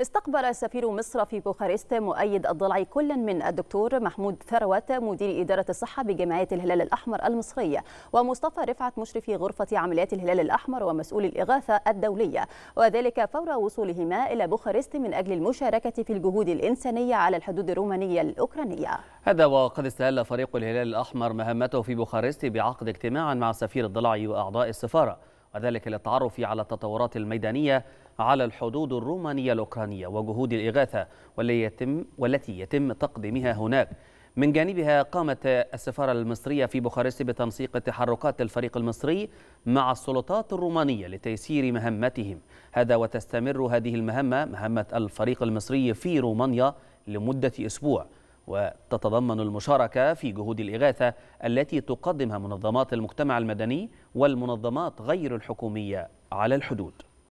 استقبل سفير مصر في بوخارست مؤيد الضلع كل من الدكتور محمود ثروت مدير إدارة الصحة بجمعية الهلال الأحمر المصرية ومصطفى رفعت مشرف غرفة عمليات الهلال الأحمر ومسؤول الإغاثة الدولية وذلك فور وصولهما إلى بوخارست من أجل المشاركة في الجهود الإنسانية على الحدود الرومانية الأوكرانية هذا وقد استهل فريق الهلال الأحمر مهمته في بوخارست بعقد اجتماع مع سفير الضلع وأعضاء السفارة وذلك للتعرف على التطورات الميدانية على الحدود الرومانية الأوكرانية وجهود الإغاثة يتم والتي يتم تقديمها هناك من جانبها قامت السفارة المصرية في بوخارست بتنسيق تحركات الفريق المصري مع السلطات الرومانية لتيسير مهمتهم هذا وتستمر هذه المهمة مهمة الفريق المصري في رومانيا لمدة أسبوع وتتضمن المشاركة في جهود الإغاثة التي تقدمها منظمات المجتمع المدني والمنظمات غير الحكومية على الحدود